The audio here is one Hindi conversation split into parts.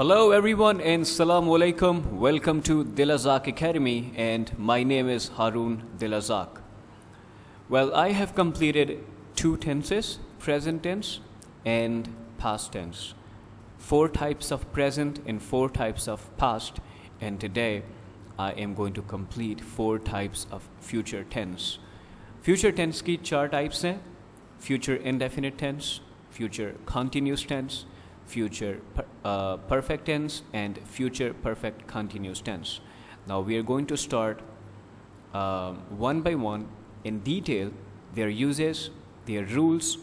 Hello everyone and Salaam Alaikum. Welcome to Dilazak Academy and my name is Harun Dilazak. Well, I have completed two tenses, present tense and past tense. Four types of present and four types of past and today I am going to complete four types of future tense. Future tense ki चार types future indefinite tense, future continuous tense future per, uh, perfect tense and future perfect continuous tense. Now we are going to start uh, one by one in detail their uses, their rules,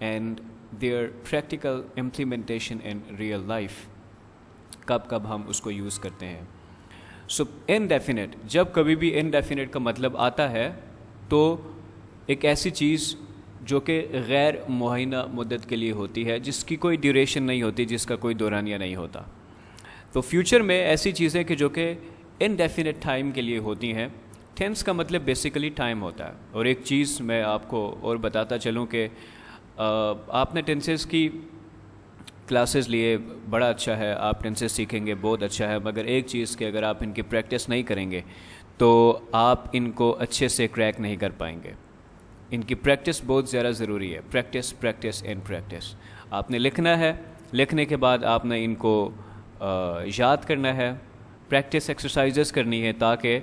and their practical implementation in real life. कब कब हम उसको यूज़ करते हैं सो इनडेफिनेट जब कभी भी इनडेफिनेट का मतलब आता है तो एक ऐसी चीज़ जो कि गैर मुहैना मदद के लिए होती है जिसकी कोई ड्यूरेशन नहीं होती जिसका कोई दौरानिया नहीं होता तो फ्यूचर में ऐसी चीज़ें कि जो कि इनडेफिनेट टाइम के लिए होती हैं टेंस का मतलब बेसिकली टाइम होता है और एक चीज़ मैं आपको और बताता चलूँ कि आपने टेंसेस की क्लासेस लिए बड़ा अच्छा है आप टेंसेस सीखेंगे बहुत अच्छा है मगर एक चीज़ कि अगर आप इनकी प्रैक्टिस नहीं करेंगे तो आप इनको अच्छे से क्रैक नहीं कर पाएंगे इनकी प्रैक्टिस बहुत ज़्यादा ज़रूरी है प्रैक्टिस प्रैक्टिस एंड प्रैक्टिस आपने लिखना है लिखने के बाद आपने इनको याद करना है प्रैक्टिस एक्सरसाइजेस करनी है ताकि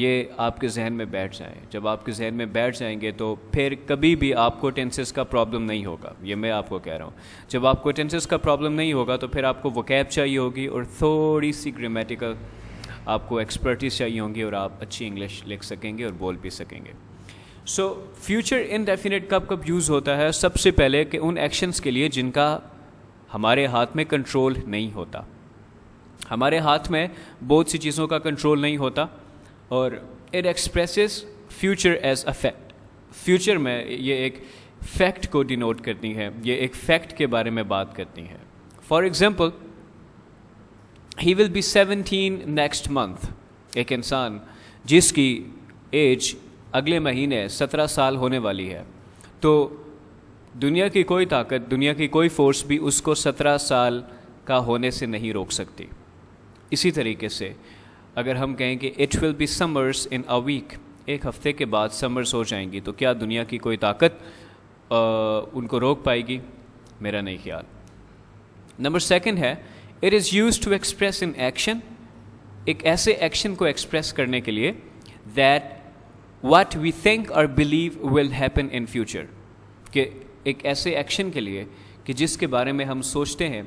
ये आपके जहन में बैठ जाए जब आपके जहन में बैठ जाएंगे तो फिर कभी भी आपको टेंसेस का प्रॉब्लम नहीं होगा ये मैं आपको कह रहा हूँ जब आपको टेंसेस का प्रॉब्लम नहीं होगा तो फिर आपको वकैब चाहिए होगी और थोड़ी सी ग्रामेटिकल आपको एक्सपर्टीज चाहिए होंगी और आप अच्छी इंग्लिश लिख सकेंगे और बोल भी सकेंगे सो फ्यूचर इनडेफिनेट कब कब यूज़ होता है सबसे पहले कि उन एक्शंस के लिए जिनका हमारे हाथ में कंट्रोल नहीं होता हमारे हाथ में बहुत सी चीज़ों का कंट्रोल नहीं होता और it express future as a fact future में ये एक फैक्ट को डिनोट करती है ये एक फैक्ट के बारे में बात करती है for example he will be seventeen next month एक इंसान जिसकी एज अगले महीने सत्रह साल होने वाली है तो दुनिया की कोई ताकत दुनिया की कोई फोर्स भी उसको सत्रह साल का होने से नहीं रोक सकती इसी तरीके से अगर हम कहें कि it will be summers in a week एक हफ्ते के बाद समर्स हो जाएंगी तो क्या दुनिया की कोई ताकत आ, उनको रोक पाएगी मेरा नहीं ख्याल नंबर सेकंड है it is use to express in action एक ऐसे एक्शन को एक्सप्रेस करने के लिए दैट वट वी थिंक और believe will happen in future कि एक ऐसे एक्शन के लिए कि जिसके बारे में हम सोचते हैं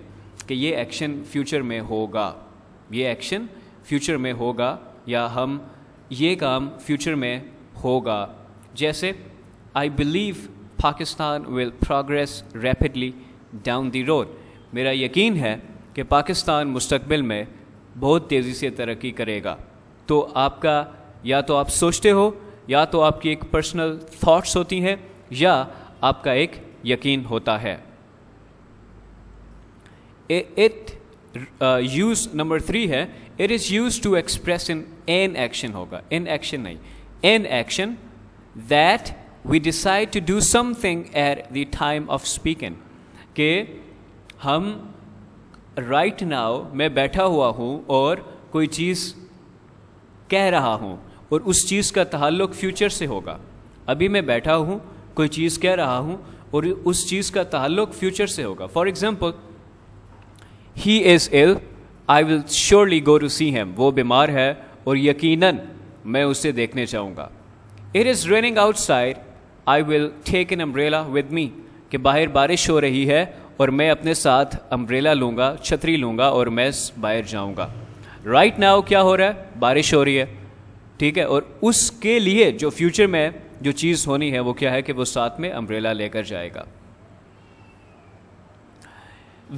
कि ये एक्शन फ्यूचर में होगा ये एक्शन फ्यूचर में होगा या हम ये काम फ्यूचर में होगा जैसे I believe Pakistan will progress rapidly down the road मेरा यकीन है कि पाकिस्तान मुस्तबिल में बहुत तेज़ी से तरक्की करेगा तो आपका या तो आप सोचते हो या तो आपकी एक पर्सनल थॉट्स होती हैं या आपका एक यकीन होता है इट यूज नंबर थ्री है it is use to express in an action होगा इन एक्शन नहीं an action that we decide to do something at the time of speaking के हम राइट right नाउ मैं बैठा हुआ हूँ और कोई चीज़ कह रहा हूँ और उस चीज़ का ताल्लुक फ्यूचर से होगा अभी मैं बैठा हूँ कोई चीज़ कह रहा हूँ और उस चीज़ का ताल्लुक फ्यूचर से होगा for example he is ill I will surely go to see him वो बीमार है और यकीनन मैं उसे देखने जाऊँगा it is raining outside I will take an umbrella with me कि बाहर बारिश हो रही है और मैं अपने साथ अम्ब्रेला लूँगा छतरी लूँगा और मैं बाहर जाऊँगा राइट नाव क्या हो रहा है बारिश हो रही है ठीक है और उसके लिए जो फ्यूचर में जो चीज़ होनी है वो क्या है कि वो साथ में अम्ब्रेला लेकर जाएगा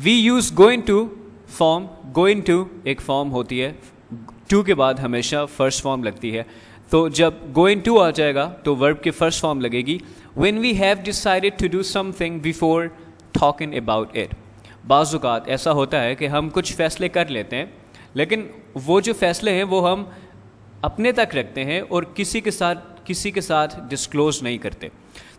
we use going to form going to एक फॉर्म होती है टू के बाद हमेशा फर्स्ट फॉर्म लगती है तो जब गोइंग टू आ जाएगा तो वर्ब की फर्स्ट फॉर्म लगेगी when we have decided to do something before talking about it बाज़ात ऐसा होता है कि हम कुछ फैसले कर लेते हैं लेकिन वो जो फैसले हैं वो हम अपने तक रखते हैं और किसी के साथ किसी के साथ डिस्क्लोज़ नहीं करते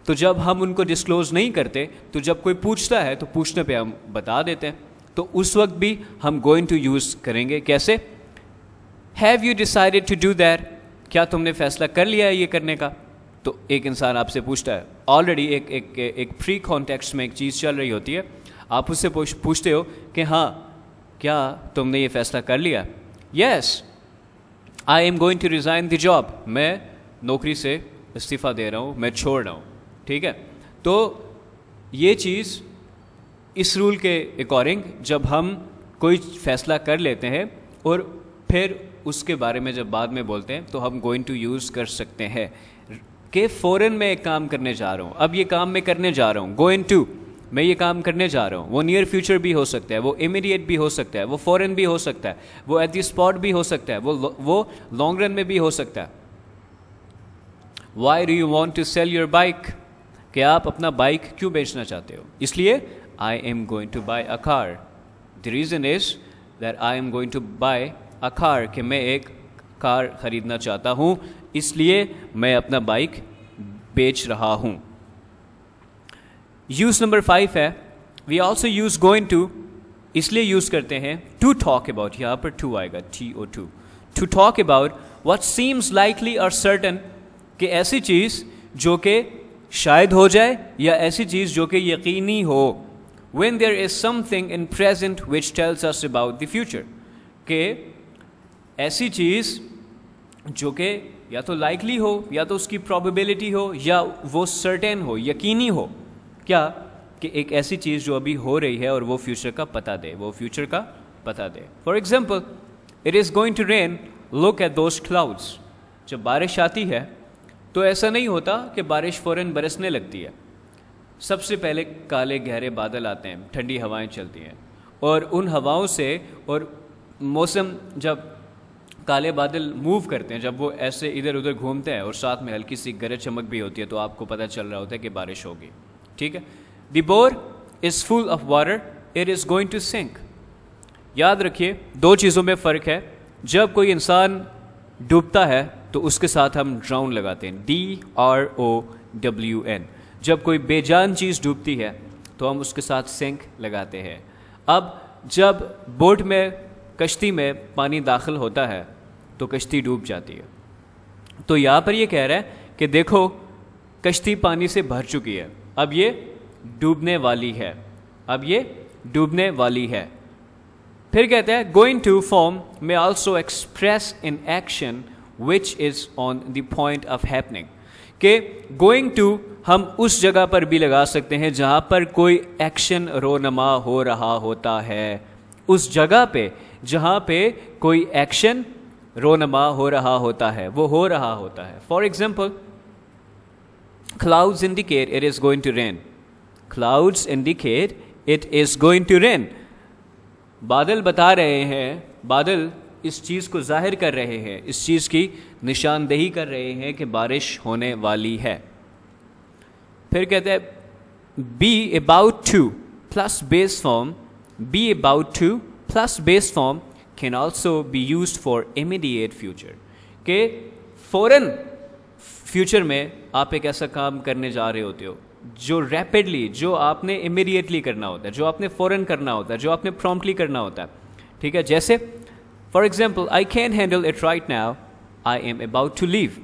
तो जब हम उनको डिस्क्लोज़ नहीं करते तो जब कोई पूछता है तो पूछने पे हम बता देते हैं तो उस वक्त भी हम गोइंग टू यूज़ करेंगे कैसे have you decided to do that क्या तुमने फैसला कर लिया है ये करने का तो एक इंसान आपसे पूछता है ऑलरेडी एक एक एक फ्री कॉन्टेक्स्ट में एक चीज़ चल रही होती है आप उससे पूछ, पूछते हो कि हाँ क्या तुमने ये फैसला कर लिया yes yes, I am going to resign the job मैं नौकरी से इस्तीफ़ा दे रहा हूँ मैं छोड़ रहा हूँ ठीक है तो ये चीज़ इस रूल के अकॉर्डिंग जब हम कोई फैसला कर लेते हैं और फिर उसके बारे में जब बाद में बोलते हैं तो हम गोइंग टू यूज़ कर सकते हैं कि फ़ौरन में एक काम करने जा रहा हूँ अब ये काम मैं करने जा रहा हूँ गोइंग टू मैं ये काम करने जा रहा हूँ वो नियर फ्यूचर भी हो सकता है वो इमीडिएट भी हो सकता है वो फॉरेन भी हो सकता है वो एट दी स्पॉट भी हो सकता है वो वो लॉन्ग रन में भी हो सकता है why do you want to sell your bike कि आप अपना बाइक क्यों बेचना चाहते हो इसलिए I am going to buy a car the reason is that I am going to buy a car कि मैं एक कार ख़रीदना चाहता हूँ इसलिए मैं अपना बाइक बेच रहा हूँ यूज़ नंबर फाइव है we also use going to इसलिए यूज़ करते हैं टू टॉक अबाउट यहाँ पर टू आएगा T O to to talk about what seems likely और सर्टन कि ऐसी चीज़ जो कि शायद हो जाए या ऐसी चीज़ जो कि यकीनी हो when there is something in present which tells us about the future के ऐसी चीज़ जो कि या तो लाइकली हो या तो उसकी प्रॉबिलिटी हो या वो सर्टेन हो यकीनी हो क्या कि एक ऐसी चीज़ जो अभी हो रही है और वो फ्यूचर का पता दे वो फ्यूचर का पता दे for example it is going to rain look at those clouds जब बारिश आती है तो ऐसा नहीं होता कि बारिश फ़ौर बरसने लगती है सबसे पहले काले गहरे बादल आते हैं ठंडी हवाएं चलती हैं और उन हवाओं से और मौसम जब काले बादल मूव करते हैं जब वो ऐसे इधर उधर घूमते हैं और साथ में हल्की सी गरज चमक भी होती है तो आपको पता चल रहा होता है कि बारिश होगी ठीक है the boat is full of water it is going to sink याद रखिए दो चीज़ों में फ़र्क है जब कोई इंसान डूबता है तो उसके साथ हम ड्राउन लगाते हैं D R O W N जब कोई बेजान चीज़ डूबती है तो हम उसके साथ सिंक लगाते हैं अब जब बोट में कश्ती में पानी दाखिल होता है तो कश्ती डूब जाती है तो यहाँ पर ये कह रहा है कि देखो कश्ती पानी से भर चुकी है अब ये डूबने वाली है अब ये डूबने वाली है फिर कहते हैं गोइंग टू फॉर्म में also express in action which is on the point of happening के गोइंग टू हम उस जगह पर भी लगा सकते हैं जहाँ पर कोई एक्शन रोनमा हो रहा होता है उस जगह पे जहाँ पे कोई एक्शन रोनमा हो रहा होता है वो हो रहा होता है for example Clouds indicate it is going to rain. Clouds indicate it is going to rain. बादल बता रहे हैं बादल इस चीज़ को जाहिर कर रहे हैं इस चीज़ की निशानदेही कर रहे हैं कि बारिश होने वाली है फिर कहते हैं be about to plus base form be about to plus base form can also be use for immediate future के फ़ौर फ्यूचर में आप एक ऐसा काम करने जा रहे होते हो जो रैपिडली जो आपने इमीडिएटली करना होता है जो आपने फ़ौरन करना होता है जो आपने प्रॉम्प्टली करना होता है ठीक है जैसे for example I can handle it right now I am about to leave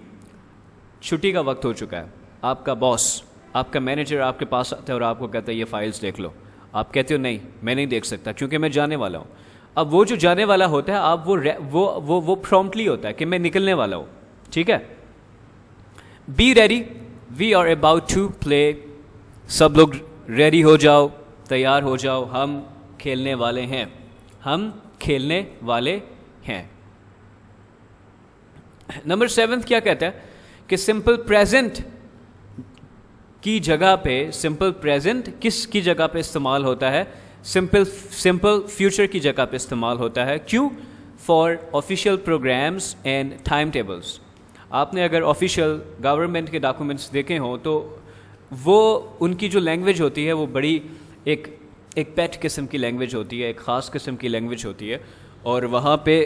छुट्टी का वक्त हो चुका है आपका बॉस आपका मैनेजर आपके पास आता है और आपको कहता है ये फाइल्स देख लो आप कहते हो नहीं मैं नहीं देख सकता क्योंकि मैं जाने वाला हूँ अब वो जो जाने वाला होता है आप वो वो वो वो प्रॉम्प्टली होता है कि मैं निकलने वाला हूँ ठीक है be ready we are about to play सब लोग रेडी हो जाओ तैयार हो जाओ हम खेलने वाले हैं हम खेलने वाले हैं नंबर सेवन क्या कहता है कि सिंपल प्रेजेंट की जगह पे सिंपल प्रेजेंट किस की जगह पे इस्तेमाल होता है सिंपल सिंपल फ्यूचर की जगह पे इस्तेमाल होता है क्यों for official programs and time tables आपने अगर ऑफिशियल गवर्नमेंट के डॉक्यूमेंट्स देखे हों तो वो उनकी जो लैंग्वेज होती है वो बड़ी एक एक पेट किस्म की लैंग्वेज होती है एक ख़ास किस्म की लैंग्वेज होती है और वहाँ पे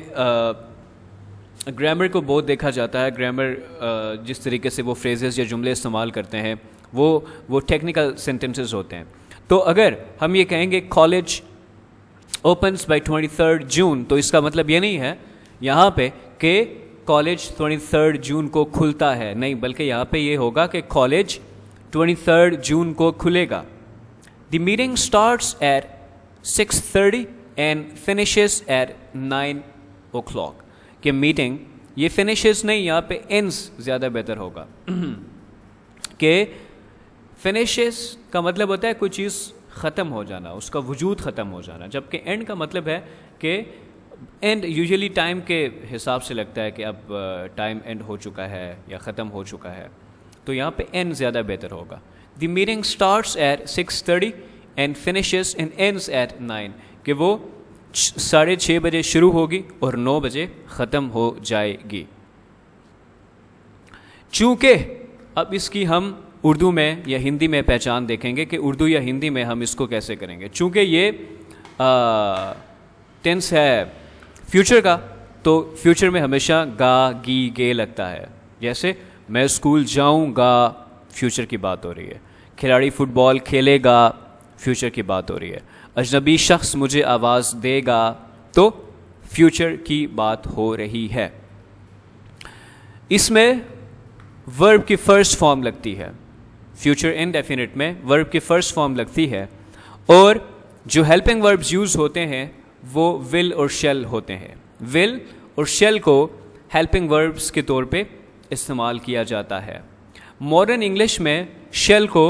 ग्रामर को बहुत देखा जाता है ग्रामर जिस तरीके से वो फ्रेजेस या जुमले इस्तेमाल करते हैं वो वो टेक्निकल सेंटेंसेस होते हैं तो अगर हम ये कहेंगे college opens by twenty third June तो इसका मतलब ये नहीं है यहाँ पे कि कॉलेज ट्वेंटी थर्ड जून को खुलता है नहीं बल्कि यहाँ पे ये होगा कि कॉलेज ट्वेंटी थर्ड जून को खुलेगा the meeting start at six thirty and finish at nine o'clock कि मीटिंग ये फिनिश नहीं यहाँ पे एंड्स ज़्यादा बेहतर होगा कि फिनिश का मतलब होता है कोई चीज़ ख़त्म हो जाना उसका वजूद ख़त्म हो जाना जबकि एंड का मतलब है कि एंड यूजुअली टाइम के हिसाब से लगता है कि अब टाइम एंड हो चुका है या ख़त्म हो चुका है तो यहाँ पे एंड ज़्यादा बेहतर होगा the meeting start at six thirty and in and ends at nine कि वो साढ़े छः बजे शुरू होगी और नौ बजे ख़त्म हो जाएगी चूँकि अब इसकी हम उर्दू में या हिंदी में पहचान देखेंगे कि उर्दू या हिंदी में हम इसको कैसे करेंगे चूँकि ये टेंस है फ्यूचर का तो फ्यूचर में हमेशा गा गी गे लगता है जैसे मैं स्कूल जाऊंगा फ्यूचर की बात हो रही है खिलाड़ी फुटबॉल खेलेगा फ्यूचर की बात हो रही है अजनबी शख्स मुझे आवाज़ देगा तो फ्यूचर की बात हो रही है इसमें वर्ब की फ़र्स्ट फॉर्म लगती है फ्यूचर इनडेफिनिट में वर्ब की फ़र्स्ट फॉर्म लगती है और जो हेल्पिंग वर्ब्स यूज़ होते हैं वो विल और शेल होते हैं विल और शेल को हेल्पिंग वर्ब्स के तौर पे इस्तेमाल किया जाता है मॉडर्न इंग्लिश में शेल को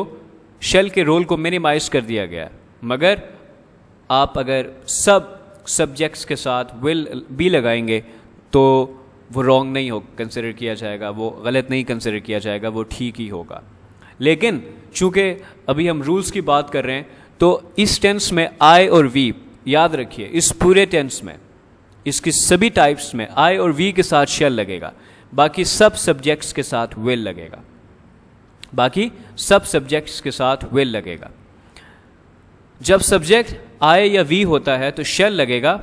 शेल के रोल को मिनिमाइज कर दिया गया मगर आप अगर सब सब्जेक्ट्स के साथ विल भी लगाएंगे तो वो रॉन्ग नहीं हो कंसिडर किया जाएगा वो गलत नहीं कंसिडर किया जाएगा वो ठीक ही होगा लेकिन चूंकि अभी हम रूल्स की बात कर रहे हैं तो इस टेंस में आई और वी याद रखिए इस पूरे टेंस में इसकी सभी टाइप्स में आई और वी के साथ शेल लगेगा बाकी सब सब्जेक्ट्स के साथ वेल लगेगा बाकी सब सब्जेक्ट्स के साथ वेल लगेगा जब सब्जेक्ट आई या वी होता है तो शेल लगेगा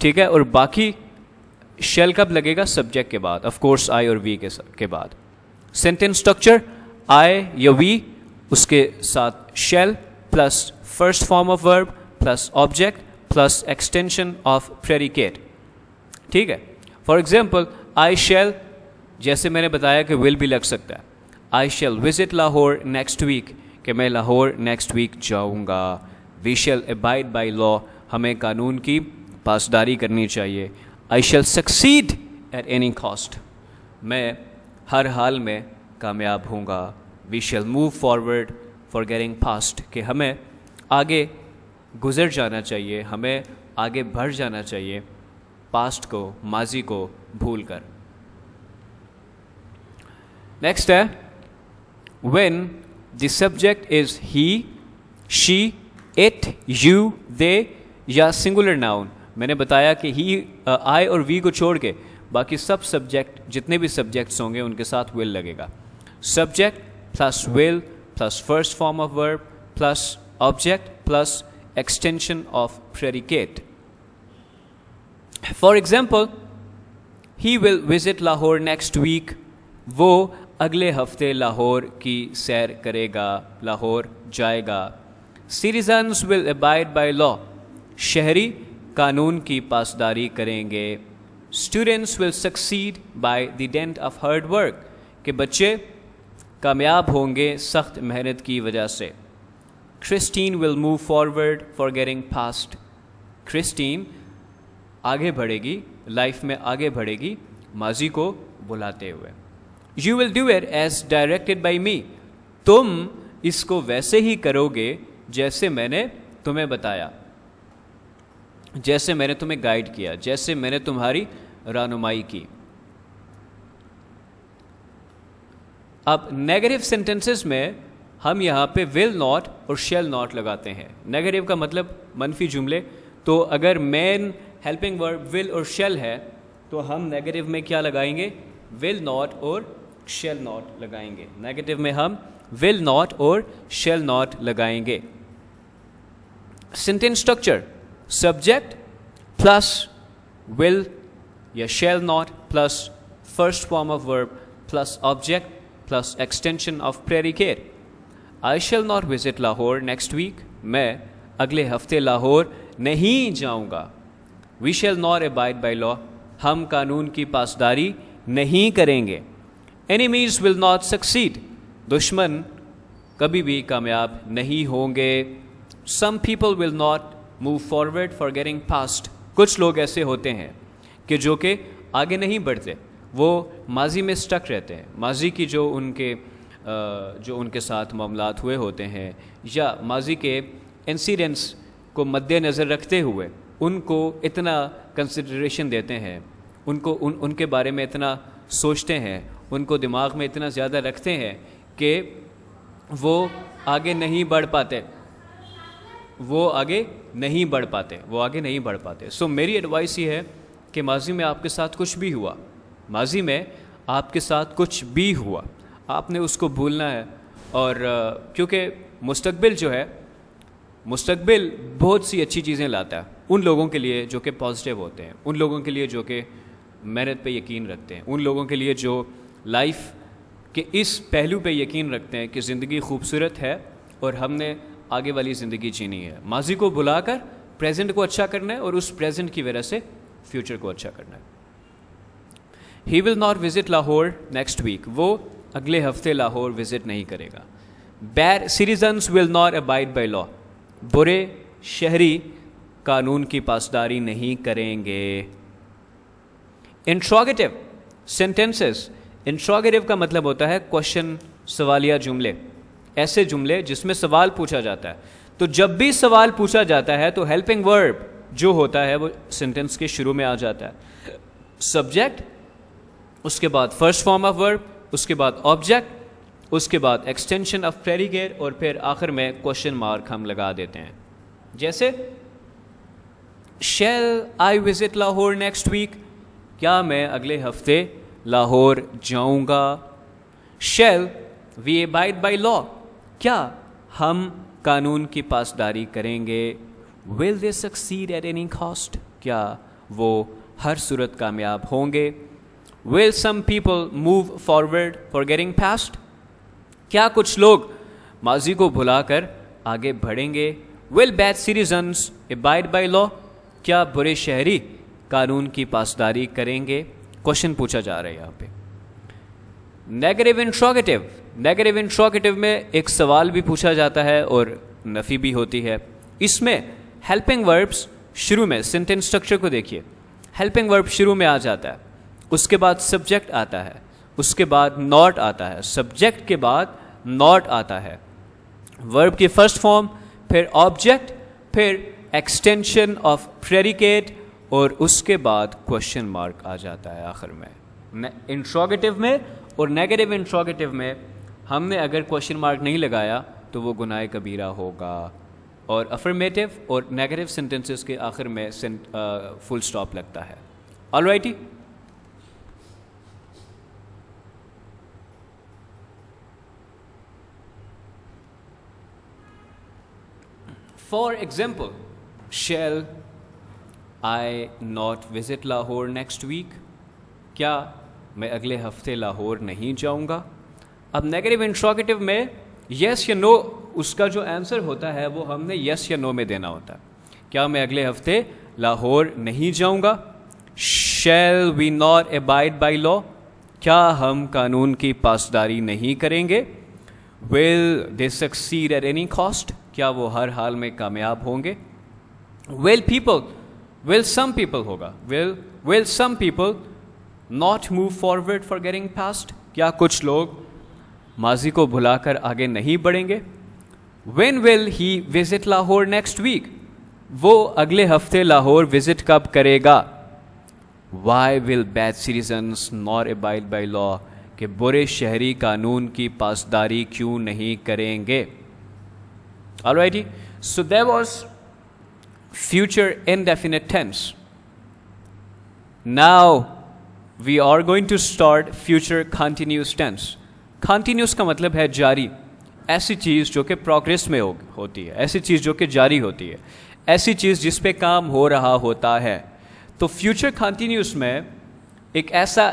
ठीक है और बाकी शेल कब लगेगा सब्जेक्ट के बाद ऑफ कोर्स आई और वी के के बाद सेंटेंस स्ट्रक्चर आई या वी उसके साथ shall plus first form of verb plus object plus extension of predicate ठीक है फॉर एग्जाम्पल आई शेल जैसे मैंने बताया कि विल भी लग सकता है I shall visit Lahore next week कि मैं लाहौर नेक्स्ट वीक जाऊँगा we shall abide by law हमें कानून की पासदारी करनी चाहिए I shall succeed at any cost मैं हर हाल में कामयाब हूँ we shall move forward for getting past कि हमें आगे गुज़र जाना चाहिए हमें आगे बढ़ जाना चाहिए पास्ट को माजी को भूल कर नेक्स्ट है when the subject is he she it you they या सिंगुलर नाउन मैंने बताया कि ही आई uh, और वी को छोड़ के बाकी सब सब्जेक्ट जितने भी सब्जेक्ट्स होंगे उनके साथ विल लगेगा subject plus will plus first form of verb plus object plus extension of predicate. For example, he will visit Lahore next week. वो अगले हफ्ते लाहौर की सैर करेगा लाहौर जाएगा citizens will abide by law शहरी कानून की पासदारी करेंगे students will succeed by the dint of hard work के बच्चे कामयाब होंगे सख्त मेहनत की वजह से Christine will move forward for getting past. Christine आगे बढ़ेगी लाइफ में आगे बढ़ेगी माजी को बुलाते हुए you will do it as directed by me तुम इसको वैसे ही करोगे जैसे मैंने तुम्हें बताया जैसे मैंने तुम्हें गाइड किया जैसे मैंने तुम्हारी रानुमाई की अब नेगेटिव सेंटेंसेस में हम यहाँ पे विल नॉट और शेल नॉट लगाते हैं नेगेटिव का मतलब मनफी जुमले तो अगर मेन हेल्पिंग वर्ड विल और शेल है तो हम नेगेटिव में क्या लगाएंगे विल नॉट और शेल नॉट लगाएंगे नेगेटिव में हम विल नॉट और शेल नॉट लगाएंगे sentence structure subject plus will या shall not plus first form of verb plus object plus extension of predicate I shall not visit Lahore next week मैं अगले हफ्ते लाहौर नहीं जाऊंगा we shall not abide by law हम कानून की पासदारी नहीं करेंगे any means will not succeed दुश्मन कभी भी कामयाब नहीं होंगे some people will not move forward for getting past कुछ लोग ऐसे होते हैं कि जो कि आगे नहीं बढ़ते वो माजी में स्टक रहते हैं माजी की जो उनके जो उनके साथ मामला हुए होते हैं या माजी के इंसीडेंट्स को मद्देनज़र रखते हुए उनको इतना कंसिड्रेशन देते हैं उनको उन उनके बारे में इतना सोचते हैं उनको दिमाग में इतना ज़्यादा रखते हैं कि वो आगे नहीं बढ़ पाते वो आगे नहीं बढ़ पाते वो आगे नहीं बढ़ पाते सो so, मेरी एडवाइस ये है कि माजी में आपके साथ कुछ भी हुआ माजी में आपके साथ कुछ भी हुआ आपने उसको भूलना है और क्योंकि मुस्तबिल जो है मुस्तबिल बहुत सी अच्छी चीज़ें लाता है उन लोगों के लिए जो कि पॉजिटिव होते हैं उन लोगों के लिए जो कि मेहनत पे यकीन रखते हैं उन लोगों के लिए जो लाइफ के इस पहलू पे यकीन रखते हैं कि ज़िंदगी खूबसूरत है और हमने आगे वाली ज़िंदगी जीनी है माजी को भुलाकर प्रेजेंट को अच्छा करना है और उस प्रेजेंट की वजह से फ्यूचर को अच्छा करना है he will not visit Lahore next week वो अगले हफ्ते लाहौर विजिट नहीं करेगा bad citizens will not abide by law बुरे शहरी कानून की पासदारी नहीं करेंगे इंट्रोगेटिव सेंटेंसेस इंट्रोगेटिव का मतलब होता है क्वेश्चन सवालिया जुमले ऐसे जुमले जिसमें सवाल पूछा जाता है तो जब भी सवाल पूछा जाता है तो हेल्पिंग वर्ब जो होता है वो सेंटेंस के शुरू में आ जाता है सब्जेक्ट उसके बाद फर्स्ट फॉर्म ऑफ वर्ब उसके बाद ऑब्जेक्ट उसके बाद एक्सटेंशन ऑफ फेरीगेर और फिर आखिर में क्वेश्चन मार्क हम लगा देते हैं जैसे shall I visit Lahore next week क्या मैं अगले हफ्ते लाहौर जाऊंगा shall we abide by law क्या हम कानून की पासदारी करेंगे will they succeed at any cost क्या वो हर सूरत कामयाब होंगे will some people move forward for getting past क्या कुछ लोग माजी को भुलाकर आगे बढ़ेंगे will bad citizens abide by law क्या बुरे शहरी कानून की पासदारी करेंगे क्वेश्चन पूछा जा रहा है यहाँ पे नेगेटिव इंट्रोगेटिव नेगेटिव इंट्रोगेटिव में एक सवाल भी पूछा जाता है और नफ़ी भी होती है इसमें हेल्पिंग वर्ब्स शुरू में सेंटेंस स्ट्रक्चर को देखिए हेल्पिंग वर्ब शुरू में आ जाता है उसके बाद सब्जेक्ट आता है उसके बाद नॉट आता है सब्जेक्ट के बाद नॉट आता है वर्ब की फर्स्ट फॉर्म फिर ऑब्जेक्ट फिर एक्सटेंशन ऑफ प्रेरिकेट और उसके बाद क्वेश्चन मार्क आ जाता है आखिर में इंट्रोगेटिव में और नेगेटिव इंट्रोगेटिव में हमने अगर क्वेश्चन मार्क नहीं लगाया तो वो गुनाह कबीरा होगा और अफर्मेटिव और नेगेटिव सेंटेंसेस के आखिर में फुल स्टॉप लगता है all righty for example shall I not visit Lahore next week क्या मैं अगले हफ्ते लाहौर नहीं जाऊंगा अब नेगेटिव इंट्रोगेटिव में यस या नो उसका जो आंसर होता है वो हमने यस या नो में देना होता है क्या मैं अगले हफ्ते लाहौर नहीं जाऊंगा shall we not abide by law क्या हम कानून की पासदारी नहीं करेंगे will they succeed at any cost क्या वो हर हाल में कामयाब होंगे well people well some people होगा well well some people not move forward for getting past क्या कुछ लोग माजी को भुलाकर आगे नहीं बढ़ेंगे when will he visit Lahore next week वो अगले हफ्ते लाहौर विजिट कब करेगा Y will bad citizen not abide by law के बुरे शहरी कानून की पासदारी क्यों नहीं करेंगे Alrighty? So there was future indefinite tense. Now we are going to start future continuous tense. Continuous का मतलब है जारी ऐसी चीज़ जो कि प्रोग्रेस में हो, होती है ऐसी चीज़ जो कि जारी होती है ऐसी चीज़ जिस पे काम हो रहा होता है तो फ्यूचर कंटिन्यूस में एक ऐसा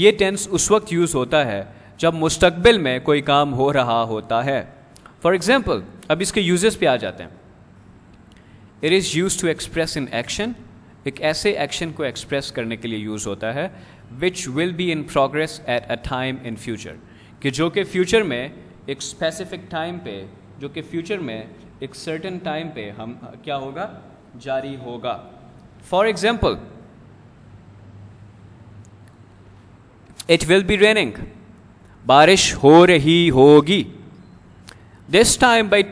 ये टेंस उस वक्त यूज़ होता है जब मुस्तकबिल में कोई काम हो रहा होता है फॉर एग्जाम्पल अब इसके यूजेस पे आ जाते हैं it is use to express in action एक ऐसे एक्शन को एक्सप्रेस करने के लिए यूज़ होता है which will be in progress at a time in future कि जो कि फ्यूचर में एक स्पेसिफिक टाइम पे जो कि फ्यूचर में एक सर्टन टाइम पे हम क्या होगा जारी होगा for example it will be raining बारिश हो रही होगी this time by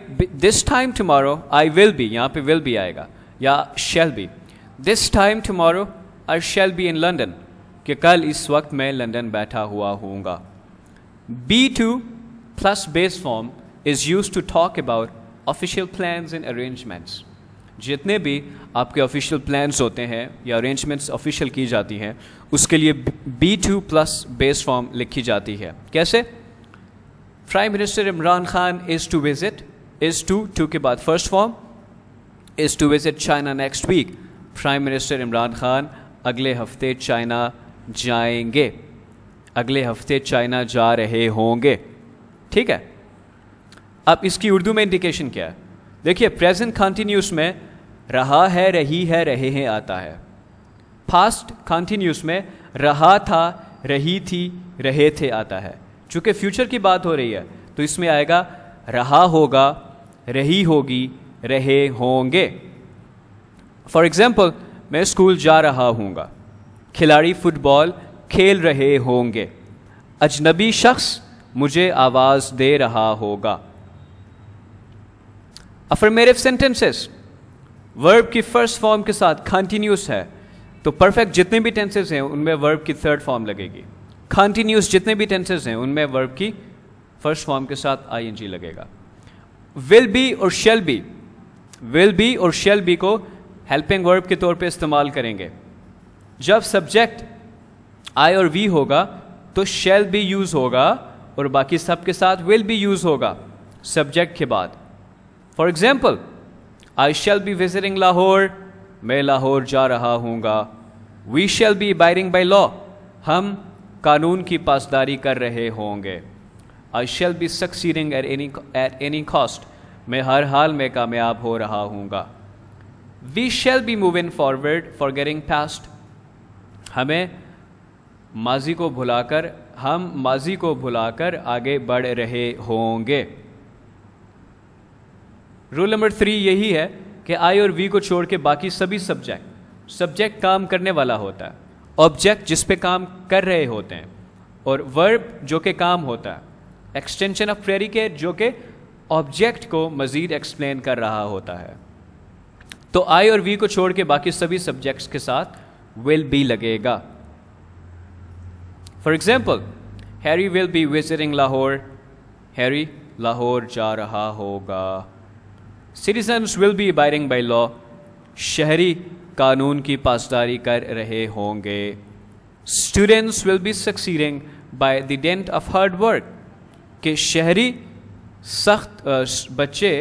this time tomorrow I will be यहाँ पे विल बी आएगा या shall be this time tomorrow I shall be in London कि कल इस वक्त मैं लंदन बैठा हुआ हूँगा be to plus base form is use to talk about official plan and arrangements जितने भी आपके ऑफिशियल प्लान्स होते हैं या अरेंजमेंट्स ऑफिशियल की जाती हैं उसके लिए be to plus base form लिखी जाती है कैसे prime minister Imran Khan is to visit is to to के बाद first form is to visit China next week prime minister Imran Khan अगले हफ्ते चाइना जाएंगे अगले हफ्ते चाइना जा रहे होंगे ठीक है अब इसकी उर्दू में इंडिकेशन क्या है देखिए प्रेजेंट कॉन्टीन्यूस में रहा है रही है रहे हैं आता है फास्ट कॉन्टीन्यूस में रहा था रही थी रहे थे आता है चूंकि फ्यूचर की बात हो रही है तो इसमें आएगा रहा होगा रही होगी रहे होंगे फॉर एग्ज़ाम्पल मैं स्कूल जा रहा हूँगा खिलाड़ी फुटबॉल खेल रहे होंगे अजनबी शख्स मुझे आवाज़ दे रहा होगा अफर्मेटिव सेंटेंसेस वर्ब की फर्स्ट फॉर्म के साथ कंटिन्यूस है तो परफेक्ट जितने भी टेंसेस हैं उनमें वर्ब की थर्ड फॉर्म लगेगी कंटिन्यूस जितने भी टेंसेज हैं उनमें वर्ब की फर्स्ट फॉर्म के साथ जी लगेगा विल बी और शेल बी विल बी और शेल बी को हेल्पिंग वर्ब के तौर पे इस्तेमाल करेंगे जब सब्जेक्ट आई और वी होगा तो शेल बी यूज़ होगा और बाकी सब के साथ विल बी यूज़ होगा सब्जेक्ट के बाद for example I shall be visiting Lahore मैं लाहौर जा रहा हूँगा we shall be abiding by law हम कानून की पासदारी कर रहे होंगे I shall be succeeding at any at any cost मैं हर हाल में कामयाब हो रहा हूँगा we shall be moving forward for getting past हमें माजी को भुलाकर हम माजी को भुलाकर आगे बढ़ रहे होंगे रूल नंबर थ्री यही है कि आई और वी को छोड़ के बाकी सभी सब्जेक्ट सब्जेक्ट काम करने वाला होता है ऑब्जेक्ट जिस पे काम कर रहे होते हैं और वर्ब जो के काम होता है एक्सटेंशन ऑफ प्रेरिकेट जो के ऑब्जेक्ट को मज़ीद एक्सप्लेन कर रहा होता है तो आई और वी को छोड़ के बाकी सभी सब्जेक्ट्स के साथ विल बी लगेगा for example Harry will be visiting Lahore Harry Lahore जा रहा होगा citizens will be abiding by law शहरी कानून की पासदारी कर रहे होंगे students will be succeeding by the dint of hard work के शहरी सख्त बच्चे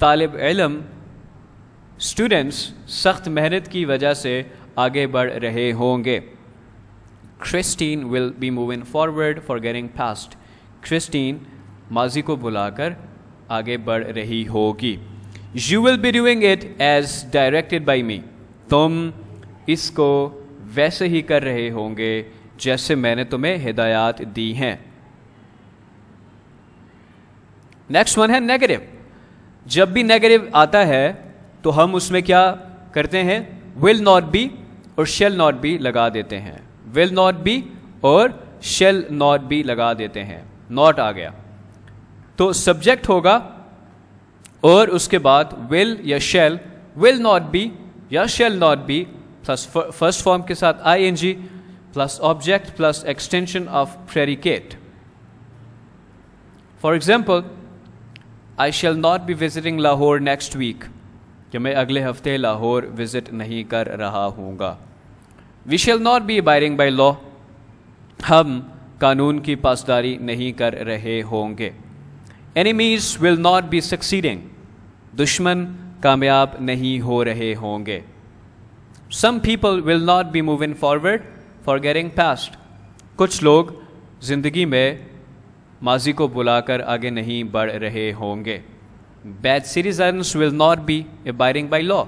तालब इलम स्टूडेंट्स सख्त मेहनत की वजह से आगे बढ़ रहे होंगे Christine will be moving forward for getting fast Christine माजी को बुलाकर आगे बढ़ रही होगी you will be doing it as directed by me तुम इसको वैसे ही कर रहे होंगे जैसे मैंने तुम्हें हिदायत दी हैं नेक्स्ट वन है नेगेटिव जब भी नेगेटिव आता है तो हम उसमें क्या करते हैं विल नॉट बी और शेल नॉट बी लगा देते हैं विल नॉट बी और शेल नॉट बी लगा देते हैं नॉट आ गया तो सब्जेक्ट होगा और उसके बाद विल या शेल विल नॉट बी या shall not be plus first form के साथ I N G plus object plus extension of predicate for example I shall not be visiting Lahore next week कि मैं अगले हफ्ते लाहौर विजिट नहीं कर रहा हूंगा we shall not be abiding by law हम कानून की पासदारी नहीं कर रहे होंगे enemies will not be succeeding दुश्मन कामयाब नहीं हो रहे होंगे some people will not be moving forward for getting past कुछ लोग ज़िंदगी में माजी को बुलाकर आगे नहीं बढ़ रहे होंगे bad citizens will not be abiding by law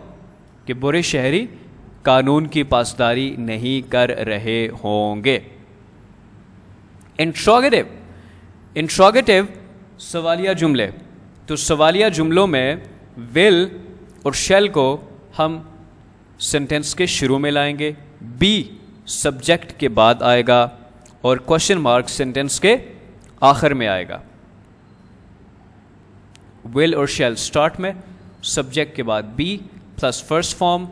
कि बुरे शहरी कानून की पासदारी नहीं कर रहे होंगे इंट्रोगेटिव इंट्रोगेटिव सवालिया जुमले तो सवालिया जुमलों में विल और शेल को हम सेंटेंस के शुरू में लाएंगे बी सब्जेक्ट के बाद आएगा और क्वेश्चन मार्क सेंटेंस के आखिर में आएगा विल और शेल स्टार्ट में सब्जेक्ट के बाद be plus first form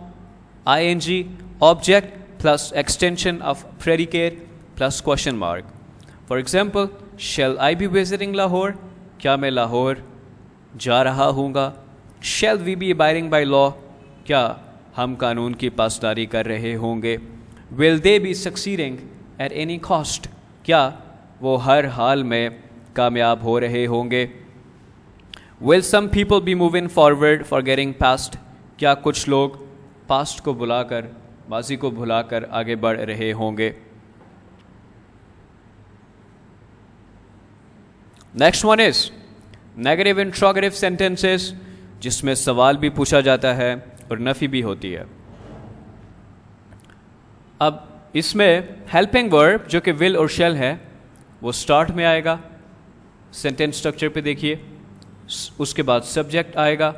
I N G object plus extension of predicate plus question mark for example shall I be visiting Lahore क्या मैं लाहौर जा रहा हूँगा shall we be abiding by law क्या हम कानून की पासदारी कर रहे होंगे will they be succeeding at any cost क्या वो हर हाल में कामयाब हो रहे होंगे will some people be moving forward for getting past क्या कुछ लोग पास्ट को बुलाकर माजी को भुलाकर आगे बढ़ रहे होंगे next one is negative interrogative sentences जिसमें सवाल भी पूछा जाता है और नफ़ी भी होती है अब इसमें हेल्पिंग वर्ब जो कि विल और शेल है वो स्टार्ट में आएगा सेंटेंस स्ट्रक्चर पे देखिए उसके बाद सब्जेक्ट आएगा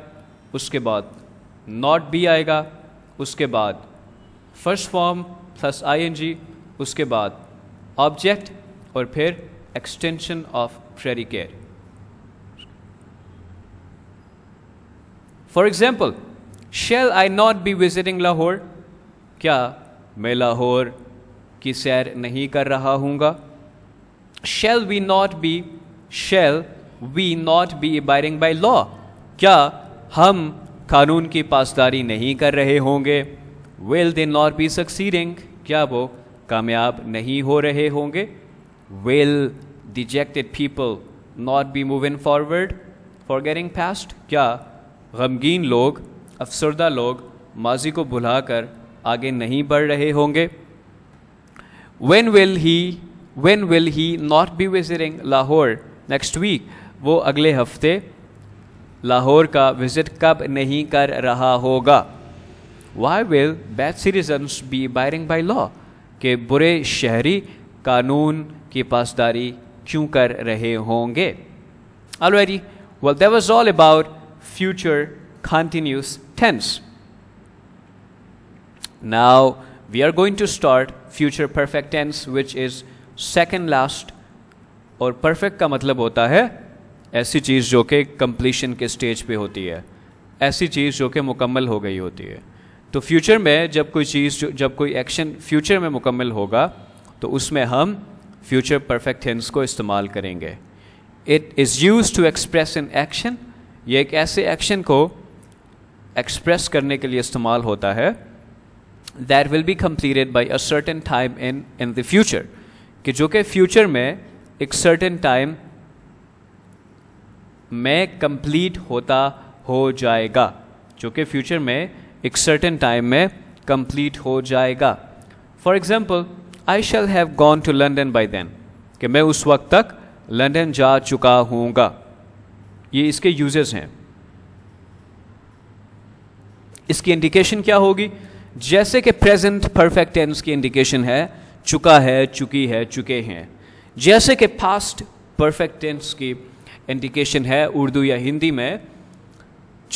उसके बाद नॉट बी आएगा उसके बाद फर्स्ट फॉर्म प्लस आईएनजी उसके बाद ऑब्जेक्ट और फिर extension of care for example shall I not be visiting Lahore क्या मैं लाहौर की सैर नहीं कर रहा हूंगा shall we not be shall we not be abiding by law क्या हम कानून की पासदारी नहीं कर रहे होंगे will they not be succeeding क्या वो कामयाब नहीं हो रहे होंगे will dejected people not be moving forward for getting fast क्या गमगीन लोग अफसरदा लोग माजी को भुलाकर आगे नहीं बढ़ रहे होंगे when will he when will he not be visiting Lahore next week वो अगले हफ्ते लाहौर का विजिट कब नहीं कर रहा होगा why will bad citizens be abiding by law के बुरे शहरी कानून की पासदारी क्यों कर रहे होंगे already well there was all about future continuous tense. Now we are going to start future perfect tense which is second last और perfect का मतलब होता है ऐसी चीज़ जो कि completion के stage पे होती है ऐसी चीज़ जो कि मुकम्मल हो गई होती है तो फ्यूचर में जब कोई चीज़ जब कोई एक्शन फ्यूचर में मुकम्मल होगा तो उसमें हम फ्यूचर परफेक्ट थिंस को इस्तेमाल करेंगे it is use to express in action यह एक ऐसे एक्शन को एक्सप्रेस करने के लिए इस्तेमाल होता है that will be completed by a certain time in in the future कि जो कि फ्यूचर में एक सर्टन टाइम में कंप्लीट होता हो जाएगा जो कि फ्यूचर में एक सर्टन टाइम में कंप्लीट हो जाएगा for example I shall have gone to London by then कि मैं उस वक्त तक लंदन जा चुका हूँगा ये इसके यूजेस हैं इसकी इंडिकेशन क्या होगी जैसे कि प्रेजेंट परफेक्ट टेंस की इंडिकेशन है चुका है चुकी है चुके हैं जैसे कि पास्ट परफेक्ट टेंस की इंडिकेशन है उर्दू या हिंदी में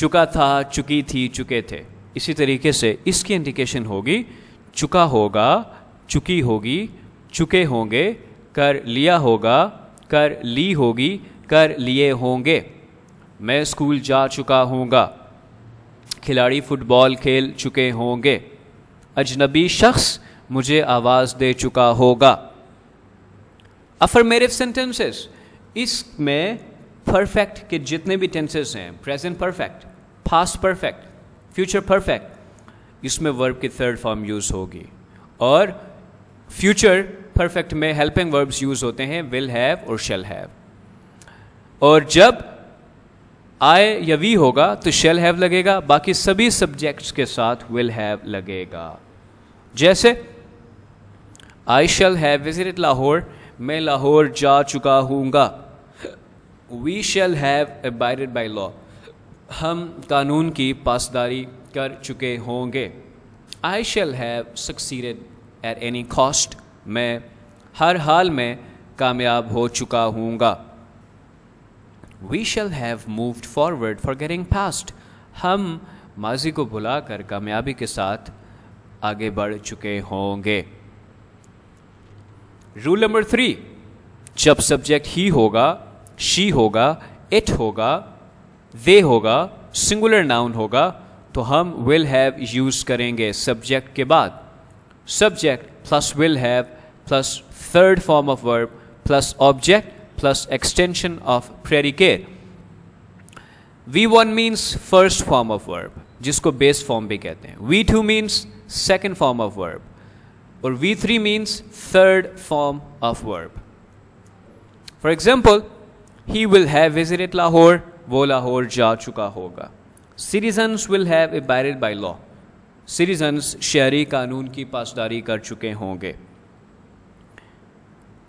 चुका था चुकी थी चुके थे इसी तरीके से इसकी इंडिकेशन होगी चुका होगा चुकी होगी चुके होंगे कर लिया होगा कर ली होगी कर लिए होंगे मैं स्कूल जा चुका होऊंगा खिलाड़ी फुटबॉल खेल चुके होंगे अजनबी शख्स मुझे आवाज़ दे चुका होगा अफर्मेटिव सेंटेंसेस इसमें परफेक्ट के जितने भी टेंसेस हैं present perfect past perfect future perfect इसमें वर्ब की थर्ड फॉर्म यूज़ होगी और फ्यूचर परफेक्ट में हेल्पिंग वर्ब्स यूज़ होते हैं विल हैव और शेल हैव और जब आई या वी होगा तो शेल हैव लगेगा बाकी सभी सब्जेक्ट्स के साथ विल हैव लगेगा जैसे I shall have visited Lahore मैं लाहौर जा चुका हूँगा we shall have abided by law हम कानून की पासदारी कर चुके होंगे I shall have succeeded at any cost मैं हर हाल में कामयाब हो चुका हूँगा we shall have moved forward for getting past हम माजी को भुलाकर कामयाबी के साथ आगे बढ़ चुके होंगे रूल नंबर थ्री जब सब्जेक्ट ही होगा शी होगा इट होगा दे होगा सिंगुलर नाउन होगा तो हम विल हैव यूज करेंगे सब्जेक्ट के बाद subject plus will have plus third form of verb plus object plus extension of predicate V one means first form of verb जिसको बेस फॉर्म भी कहते हैं V two means second form of verb और V three means third form of verb for example he will have visited Lahore वो लाहौर जा चुका होगा citizens will have एबायडेड by law citizens शहरी कानून की पासदारी कर चुके होंगे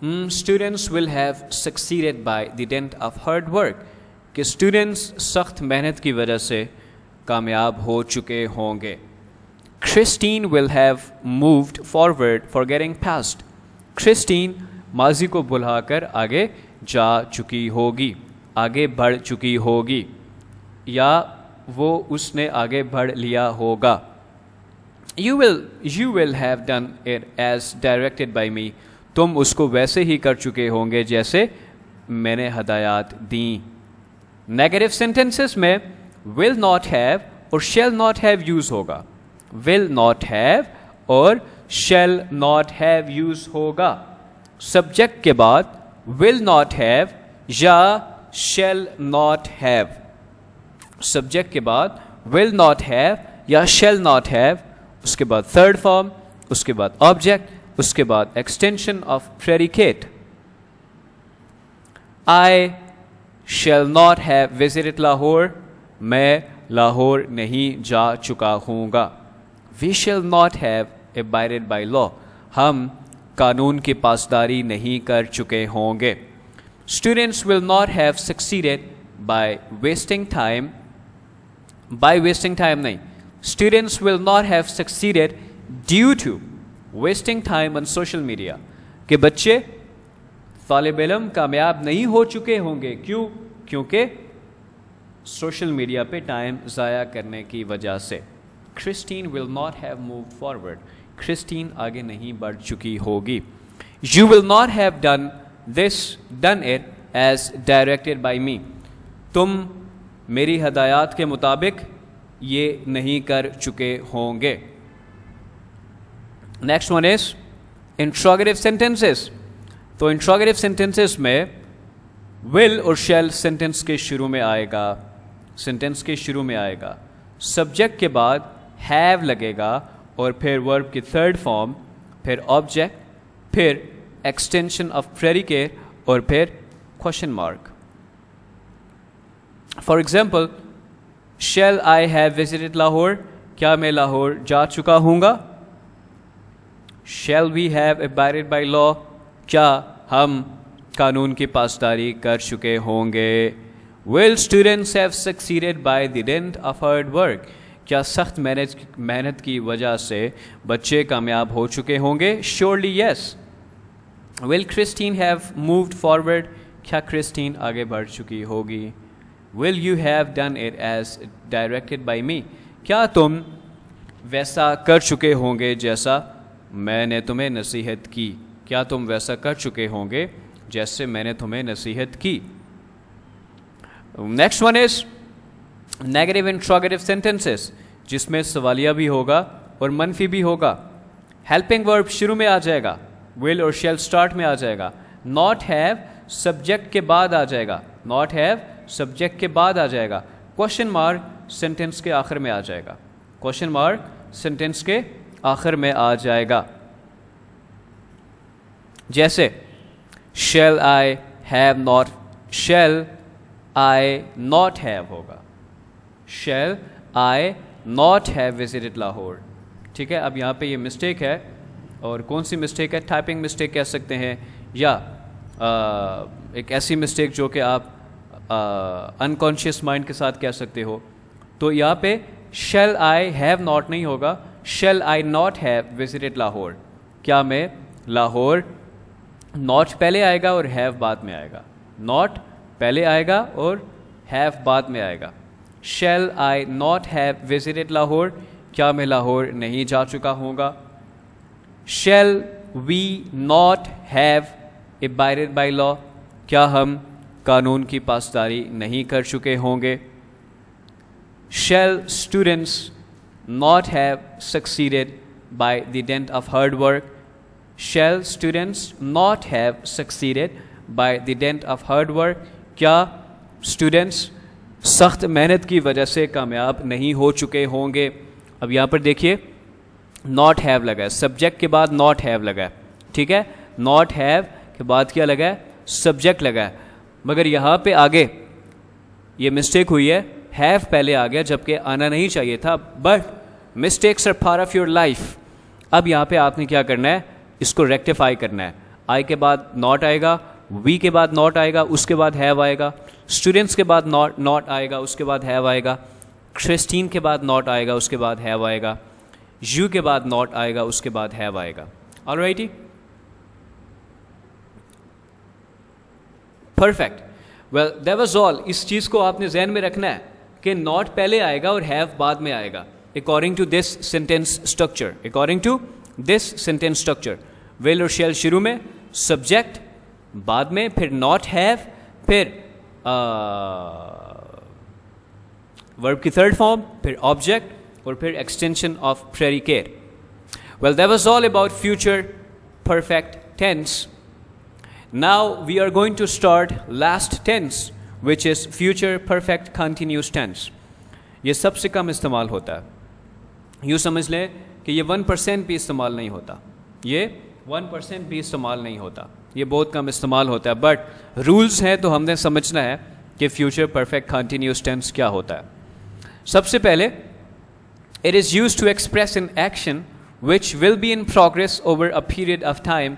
hmm, students will have succeeded by the dint of hard work कि students सख्त मेहनत की वजह से कामयाब हो चुके होंगे Christine will have moved forward for getting past. Christine माजी को भुलाकर आगे जा चुकी होगी आगे बढ़ चुकी होगी या वो उसने आगे बढ़ लिया होगा you will you will have done it as directed by me तुम उसको वैसे ही कर चुके होंगे जैसे मैंने हदायत दी नेगेटिव सेंटेंसेस में विल नॉट हैव और शेल नॉट हैव यूज होगा विल नॉट हैव और शेल नॉट हैव यूज होगा सब्जेक्ट के बाद विल नॉट हैव या शेल नॉट हैव सब्जेक्ट के बाद विल नॉट हैव या शेल नॉट हैव उसके बाद थर्ड फॉर्म उसके बाद ऑब्जेक्ट उसके बाद extension of predicate I shall not have visit Lahore मैं लाहौर नहीं जा चुका हूँगा we shall not have abided by law हम कानून की पासदारी नहीं कर चुके होंगे students will not have succeeded by wasting time by wasting time नहीं students will not have succeeded due to wasting time on social media के बच्चे तालब इलम कामयाब नहीं हो चुके होंगे क्यों क्योंकि सोशल मीडिया पे टाइम ज़ाया करने की वजह से Christine will not have move forward Christine आगे नहीं बढ़ चुकी होगी you will not have done this done it as directed by me तुम मेरी हदायत के मुताबिक ये नहीं कर चुके होंगे next one is interrogative sentences तो इंट्रोगेटिव सेंटेंसेस में विल और शेल सेंटेंस के शुरू में आएगा सेंटेंस के शुरू में आएगा सब्जेक्ट के बाद हैव लगेगा और फिर वर्ब की थर्ड फॉर्म फिर ऑब्जेक्ट फिर एक्सटेंशन ऑफ के और फिर question mark for example shall I have visited Lahore क्या मैं लाहौर जा चुका हूँगा shall we have abided by law क्या हम कानून की पासदारी कर चुके होंगे will students have succeeded by the dint of hard work क्या सख्त मेहनत मेहनत की वजह से बच्चे कामयाब हो चुके होंगे surely yes will Christine have moved forward क्या क्रिस्टीन आगे बढ़ चुकी होगी will you have done it as directed by me क्या तुम वैसा कर चुके होंगे जैसा मैंने तुम्हें नसीहत की क्या तुम वैसा कर चुके होंगे जैसे मैंने तुम्हें नसीहत की next one is negative interrogative sentences जिसमें सवालिया भी होगा और मनफी भी होगा हेल्पिंग वर्ब शुरू में आ जाएगा विल और शेल स्टार्ट में आ जाएगा नॉट हैव सब्जेक्ट के बाद आ जाएगा नॉट हैव सब्जेक्ट के बाद आ जाएगा क्वेश्चन मार्क सेंटेंस के आखिर में आ जाएगा क्वेश्चन मार्क सेंटेंस के आखिर में आ जाएगा जैसे shall I have not shall I not have होगा shall I not have visited Lahore ठीक है अब यहाँ पे ये मिस्टेक है और कौन सी मिस्टेक है टाइपिंग मिस्टेक कह सकते हैं या आ, एक ऐसी मिस्टेक जो कि आप अनकॉन्शियस माइंड के साथ कह सकते हो तो यहाँ पे शेल आई हैव नॉट नहीं होगा shall I not have visited Lahore क्या मैं लाहौर नॉट पहले आएगा और हैव बाद में आएगा नॉट पहले आएगा और हैव बाद में आएगा shall I not have visited Lahore क्या मैं लाहौर नहीं जा चुका होगा shall we not have abided by law क्या हम कानून की पासदारी नहीं कर चुके होंगे shall students not have succeeded by the dint of hard work? Shall students not have succeeded by the dent of hard work? क्या students सख्त मेहनत की वजह से कामयाब नहीं हो चुके होंगे अब यहाँ पर देखिए नॉट हैव लगा है सब्जेक्ट के बाद नॉट हैव लगा है ठीक है नॉट हैव के बाद क्या लगा है सब्जेक्ट लगा है मगर यहाँ पे आगे ये मिस्टेक हुई है हैव पहले आ गया जबकि आना नहीं चाहिए था but mistakes are part of your life अब यहाँ पे आपने क्या करना है इसको रेक्टिफाई करना है आई के बाद नॉट आएगा वी के बाद नॉट आएगा उसके बाद हैव आएगा स्टूडेंट्स के बाद नॉट नॉट आएगा उसके बाद हैव आएगा क्रिस्टीन के बाद नॉट आएगा उसके बाद हैव आएगा यू के बाद नॉट आएगा उसके बाद हैव आएगा all righty perfect well there was all इस चीज़ को आपने जहन में रखना है कि नॉट पहले आएगा और हैव बाद में आएगा according to this sentence structure according to this sentence structure will और शेल शुरू में सब्जेक्ट बाद में फिर नॉट हैव फिर वर्ब की थर्ड फॉर्म फिर ऑब्जेक्ट और फिर extension of care well that was all about future perfect tense now we are going to start last tense which is future perfect continuous tense ये सबसे कम इस्तेमाल होता है यूँ समझ लें कि ये वन परसेंट भी इस्तेमाल नहीं होता ये वन परसेंट भी इस्तेमाल नहीं होता ये बहुत कम इस्तेमाल होता है बट रूल्स हैं तो हमने समझना है कि फ्यूचर परफेक्ट कंटिन्यूस टेंस क्या होता है सबसे पहले it is use to express in action which will be in progress over a period of time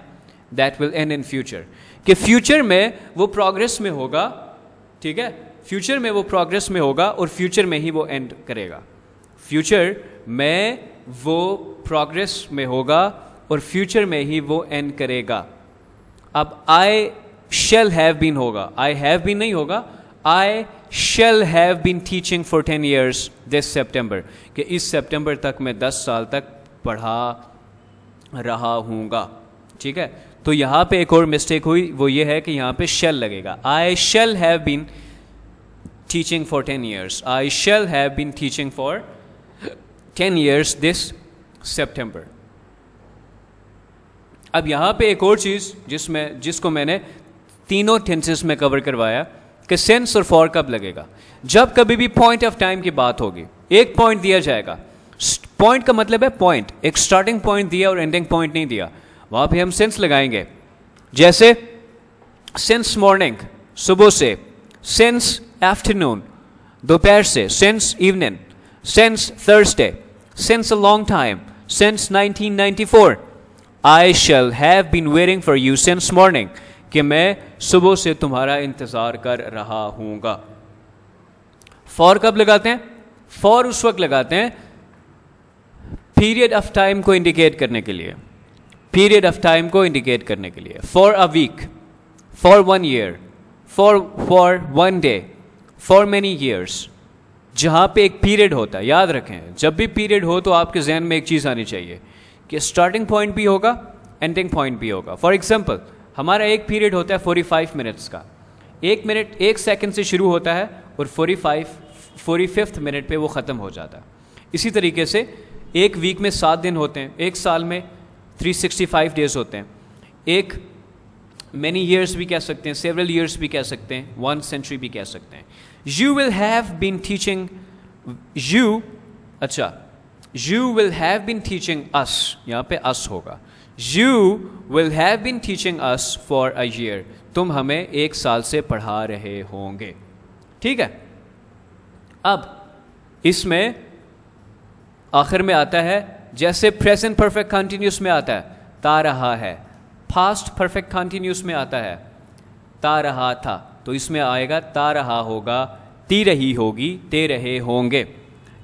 that will end in future कि फ्यूचर में वो प्रोग्रेस में होगा ठीक है फ्यूचर में वो प्रोग्रेस में होगा और फ्यूचर में ही वो एंड करेगा फ्यूचर में वो प्रोग्रेस में होगा और फ्यूचर में ही वो एंड करेगा अब आई शेल हैव बीन होगा आई हैव बीन नहीं होगा I shall have been teaching for ten years this September कि इस सेप्टेम्बर तक मैं दस साल तक पढ़ा रहा हूँगा ठीक है तो यहाँ पे एक और मिस्टेक हुई वो ये है कि यहाँ पे शेल लगेगा I shall have been teaching for ten years I shall have been teaching for ten years this September अब यहाँ पे एक और चीज़ जिसमें जिसको मैंने तीनों टेंसेस में कवर करवाया कि सेंस और फॉर कब लगेगा जब कभी भी पॉइंट ऑफ टाइम की बात होगी एक पॉइंट दिया जाएगा पॉइंट का मतलब है पॉइंट एक स्टार्टिंग पॉइंट दिया और एंडिंग पॉइंट नहीं दिया वहां पे हम सेंस लगाएंगे जैसे सेंस मॉर्निंग सुबह से सिंस आफ्टरनून दोपहर से since evening since Thursday since a long time since 1994 I shall have been wearing for you since morning कि मैं सुबह से तुम्हारा इंतजार कर रहा हूंगा फॉर कब लगाते हैं फॉर उस वक्त लगाते हैं पीरियड ऑफ टाइम को इंडिकेट करने के लिए पीरियड ऑफ टाइम को इंडिकेट करने के लिए for a week for one year for for one day for many years जहाँ पे एक पीरियड होता है याद रखें जब भी पीरियड हो तो आपके जहन में एक चीज़ आनी चाहिए कि स्टार्टिंग पॉइंट भी होगा एंडिंग पॉइंट भी होगा फॉर एग्जाम्पल हमारा एक पीरियड होता है फोर्टी फाइव मिनट्स का एक मिनट एक सेकेंड से शुरू होता है और forty five forty fifth minute पर वो ख़त्म हो जाता है इसी तरीके से एक वीक में सात दिन होते हैं एक साल में 365 डेज होते हैं एक मैनी ईयर्स भी कह सकते हैं सेवरल ईयर्स भी कह सकते हैं वन सेंचुरी भी कह सकते हैं you will have been teaching you अच्छा you will have been teaching us यहाँ पे अस होगा you will have been teaching us for a year तुम हमें एक साल से पढ़ा रहे होंगे ठीक है अब इसमें आखिर में आता है जैसे प्रेजेंट परफेक्ट कंटिन्यूस में आता है ता रहा है फास्ट परफेक्ट कंटिन्यूस में आता है ता रहा था तो इसमें आएगा ता रहा होगा ती रही होगी ते रहे होंगे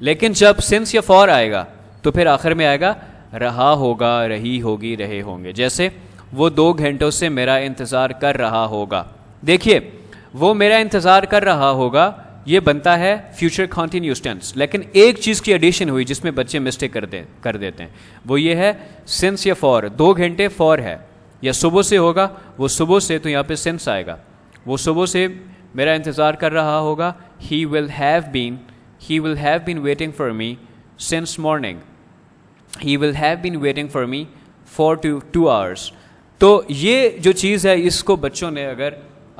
लेकिन जब सिंस या फॉर आएगा तो फिर आखिर में आएगा रहा होगा रही होगी रहे होंगे जैसे वो दो घंटों से मेरा इंतज़ार कर रहा होगा देखिए वो मेरा इंतज़ार कर रहा होगा ये बनता है फ्यूचर कॉन्टीन्यूस टेंस लेकिन एक चीज़ की एडिशन हुई जिसमें बच्चे मिस्टेक कर दे कर देते हैं वो ये है सिंस या फॉर दो घंटे फॉर है या सुबह से होगा वो सुबह से तो यहाँ पे सिंस आएगा वो सुबह से मेरा इंतज़ार कर रहा होगा he will have been he will have been waiting for me since morning he will have been waiting for me for two two hours तो ये जो चीज़ है इसको बच्चों ने अगर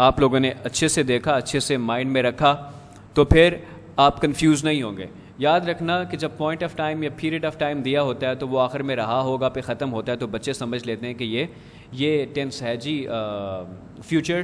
आप लोगों ने अच्छे से देखा अच्छे से माइंड में रखा तो फिर आप कंफ्यूज नहीं होंगे याद रखना कि जब पॉइंट ऑफ टाइम या पीरियड ऑफ टाइम दिया होता है तो वो आखिर में रहा होगा पे ख़त्म होता है तो बच्चे समझ लेते हैं कि ये ये टेंस है जी फ्यूचर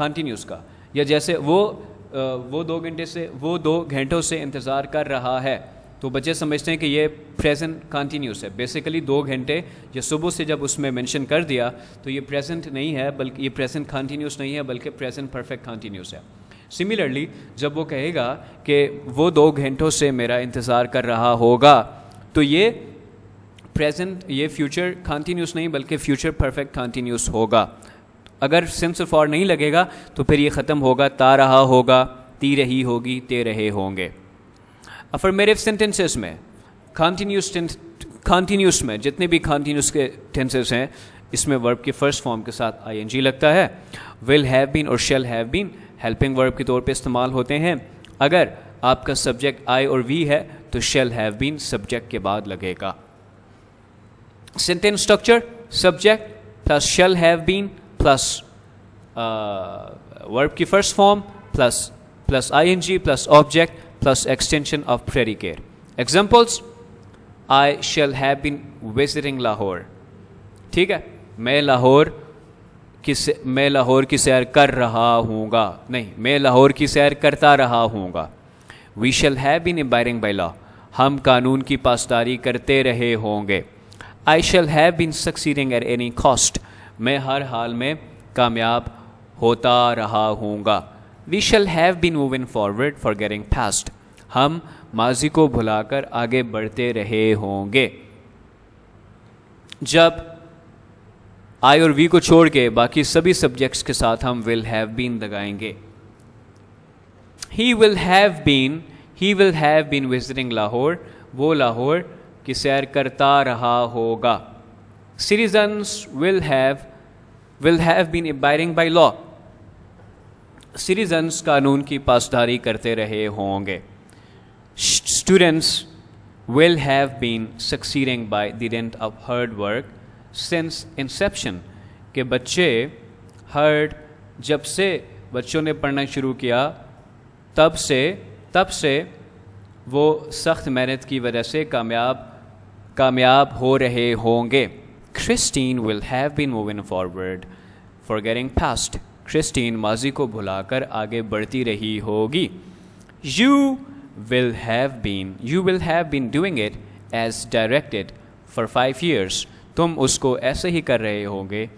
कंटिन्यूस का या जैसे वो आ, वो दो घंटे से वो दो घंटों से इंतज़ार कर रहा है तो बच्चे समझते हैं कि ये प्रेजेंट कंटिन्यूस है बेसिकली दो घंटे या सुबह से जब उसमें मेंशन कर दिया तो ये प्रेजेंट नहीं है बल्कि ये प्रेजेंट कंटिन्यूस नहीं है बल्कि प्रेजेंट परफेक्ट कंटिन्यूस है सिमिलरली जब वो कहेगा कि वो दो घंटों से मेरा इंतज़ार कर रहा होगा तो ये प्रेजेंट ये फ्यूचर कॉन्टीन्यूस नहीं बल्कि फ्यूचर परफेक्ट कॉन्टीन्यूस होगा अगर ऑफ और नहीं लगेगा तो फिर ये ख़त्म होगा ता रहा होगा ती रही होगी ते रहे होंगे मेरे सेंटेंसेस में कॉन्टीन्यूस कॉन्टीन्यूस में जितने भी कॉन्टीन्यूस के टेंसेस हैं इसमें वर्ब के फर्स्ट फॉर्म के साथ आई लगता है विल हैव बीन और shall have been helping verb के तौर पे इस्तेमाल होते हैं अगर आपका सब्जेक्ट आई और वी है तो शेल हैव बीन सब्जेक्ट के बाद लगेगा sentence structure subject plus shall have been plus verb की first form plus plus I N G plus object plus extension of predicate examples I shall have been visiting Lahore ठीक है मैं लाहौर कि मैं लाहौर की सैर कर रहा हूँगा नहीं मैं लाहौर की सैर करता रहा हूँगा we shell have bin एम्बायरिंग by law हम कानून की पासदारी करते रहे होंगे I shall have been succeeding at any cost मैं हर हाल में कामयाब होता रहा हूँगा we shall have been moving forward for getting past हम माजी को भुलाकर आगे बढ़ते रहे होंगे जब आई और वी को छोड़ के बाकी सभी सब्जेक्ट्स के साथ हम विल हैव बीन लगाएंगे he will have been he will have been visiting Lahore वो लाहौर की सैर करता रहा होगा citizens will have will have been abiding by law citizens कानून की पासदारी करते रहे होंगे students will have been succeeding by dint of hard work since inception के बच्चे हर्ड जब से बच्चों ने पढ़ना शुरू किया तब से तब से वो सख्त मेहनत की वजह से कामयाब कामयाब हो रहे होंगे Christine will have been moving forward for getting fast Christine माजी को भुलाकर आगे बढ़ती रही होगी you will have been you will have been doing it as directed for five years तुम उसको ऐसे ही कर रहे होंगे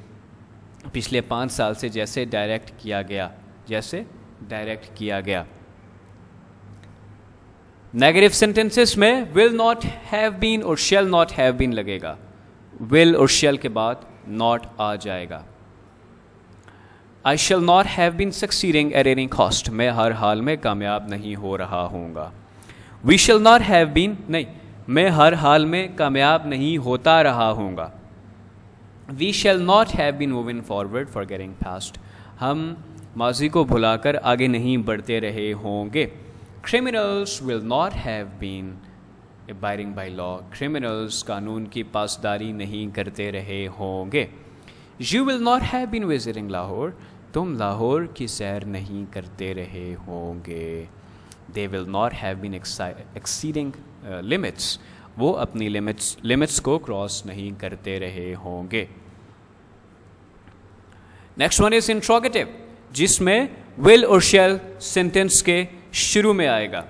पिछले पाँच साल से जैसे डायरेक्ट किया गया जैसे डायरेक्ट किया गया नेगेटिव सेंटेंसेस में विल नॉट हैव बीन और शेल नॉट हैव बीन लगेगा विल और शेल के बाद नॉट आ जाएगा I shall not have been succeeding at any cost मैं हर हाल में कामयाब नहीं हो रहा हूँगा we shall not have been नहीं मैं हर हाल में कामयाब नहीं होता रहा हूँगा we shall not have been moving forward for getting past हम माजी को भुलाकर आगे नहीं बढ़ते रहे होंगे criminals will not have been abiding by law criminals कानून की पासदारी नहीं करते रहे होंगे you will not have been visiting Lahore तुम लाहौर की सैर नहीं करते रहे होंगे they will not have been exceeding limits वो अपनी लिमिट्स लिमिट्स को क्रॉस नहीं करते रहे होंगे नेक्स्ट वन इज इंट्रोगेटिव जिसमें विल और शेल सेंटेंस के शुरू में आएगा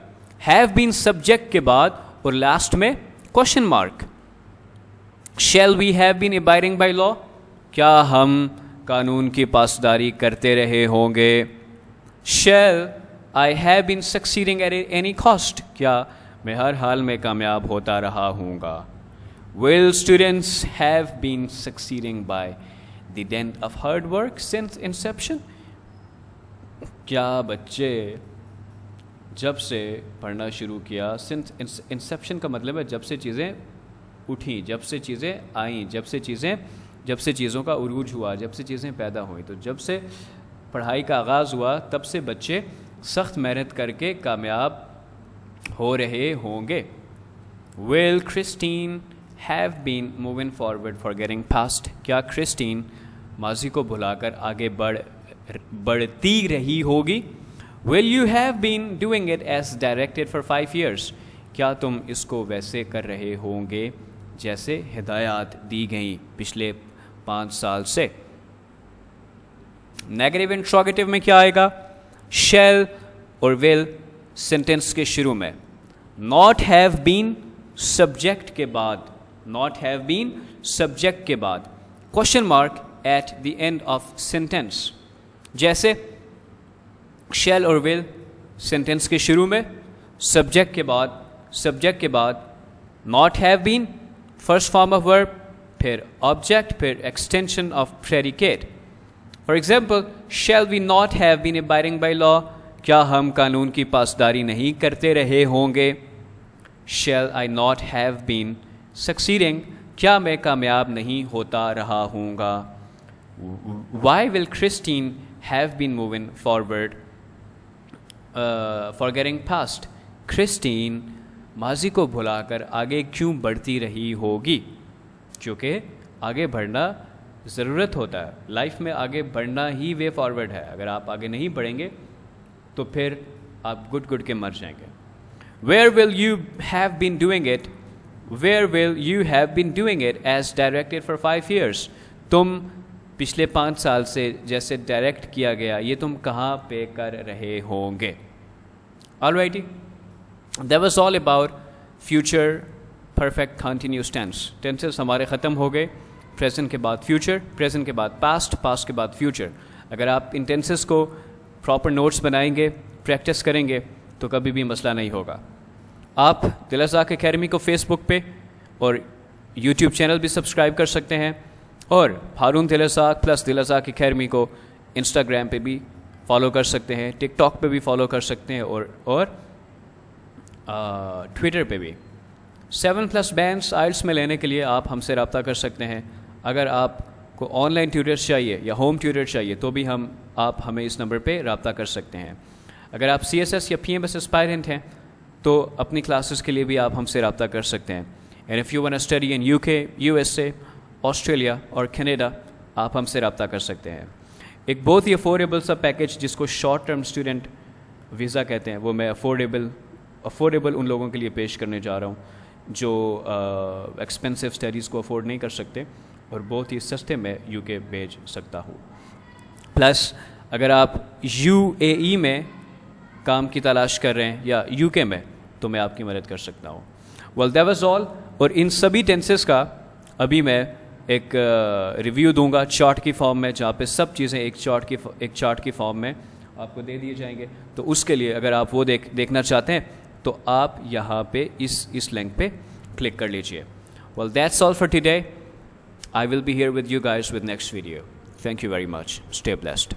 हैव बीन सब्जेक्ट के बाद और लास्ट में question mark shall we have been abiding by law क्या हम कानून की पासदारी करते रहे होंगे shall I have been succeeding at any cost क्या मैं हर हाल में कामयाब होता रहा हूँगा will students have been succeeding by the dint of hard work since inception क्या बच्चे जब से पढ़ना शुरू किया सिंस इंसेप्शन का मतलब है जब से चीज़ें उठी जब से चीज़ें आई जब से चीज़ें जब से चीज़ों का उरूज हुआ जब से चीज़ें पैदा हुई तो जब से पढ़ाई का आगाज़ हुआ तब से बच्चे सख्त मेहनत करके कामयाब हो रहे होंगे will Christine have been moving forward for getting past क्या क्रिस्टीन माजी को भुलाकर आगे बढ़ बढ़ती रही होगी will you have been doing it as directed for five years क्या तुम इसको वैसे कर रहे होंगे जैसे हिदायत दी गई पिछले पाँच साल से नेगेटिव इंट्रोगेटिव में क्या आएगा शेल और विल सेंटेंस के शुरू में नॉट हैव बीन सब्जेक्ट के बाद नॉट हैव बीन सब्जेक्ट के बाद question mark at the end of sentence जैसे शेल और विल सेंटेंस के शुरू में सब्जेक्ट के बाद सब्जेक्ट के बाद not have been first form of verb फिर ऑब्जेक्ट फिर extension of predicate for example shall we not have been abiding by law क्या हम कानून की पासदारी नहीं करते रहे होंगे shall I not have been succeeding क्या मैं कामयाब नहीं होता रहा हूँगा Y will Christine have been moving forward for getting fast Christine माजी को भुलाकर आगे क्यों बढ़ती रही होगी क्योंकि आगे बढ़ना ज़रूरत होता है लाइफ में आगे बढ़ना ही वे फॉरवर्ड है अगर आप आगे नहीं बढ़ेंगे तो फिर आप गुड गुड के मर जाएंगे where will you have been doing it where will you have been doing it as directed for five years तुम पिछले पाँच साल से जैसे डायरेक्ट किया गया ये तुम कहाँ पे कर रहे होंगे all right there was all about future perfect continuous tense tenses हमारे ख़त्म हो गए प्रेजेंट के बाद फ्यूचर प्रेजेंट के बाद पास्ट पास्ट के बाद फ्यूचर अगर आप इन टेंसेस को प्रॉपर नोट्स बनाएंगे प्रैक्टिस करेंगे तो कभी भी मसला नहीं होगा आप दिलाजाक अकेडमी को फेसबुक पे और यूट्यूब चैनल भी सब्सक्राइब कर सकते हैं और हारून दिलाजाक प्लस दिलाजाक अकेडमी को इंस्टाग्राम पे भी फॉलो कर सकते हैं टिकटॉक पे भी फॉलो कर सकते हैं और और ट्विटर पे भी सेवन प्लस बैंड आइल्स में लेने के लिए आप हमसे रबता कर सकते हैं अगर आपको ऑनलाइन ट्यूटर्स चाहिए या होम ट्यूटर चाहिए तो भी हम आप हमें इस नंबर पर रबता कर सकते हैं अगर आप सी एस एस या पी एम एस एस्पायरेंट हैं तो अपनी क्लासेस के लिए भी आप हमसे रबता कर सकते हैं and if you want study in U K U S A Australia और कनेडा आप हमसे रबता कर सकते हैं एक बहुत ही अफोर्डेबल सा पैकेज जिसको शॉर्ट टर्म स्टूडेंट वीज़ा कहते हैं वो मैं अफोर्डेबल अफोर्डेबल उन लोगों के लिए पेश करने जा रहा हूँ जो एक्सपेंसिव uh, स्टडीज़ को अफोर्ड नहीं कर सकते और बहुत ही सस्ते में यू के भेज सकता हूँ प्लस अगर आप यू ए ई में काम की तलाश कर रहे हैं या यू में तो मैं आपकी मदद कर सकता हूँ वेल दैट वॉज ऑल और इन सभी टेंसेस का अभी मैं एक रिव्यू दूंगा चार्ट की फॉर्म में जहाँ पे सब चीज़ें एक चार्ट की एक चार्ट की फॉर्म में आपको दे दिए जाएंगे तो उसके लिए अगर आप वो देख देखना चाहते हैं तो आप यहाँ पे इस इस लिंक पे क्लिक कर लीजिए well that's all for today I will be here with you guys with next video Thank you very much. Stay blessed.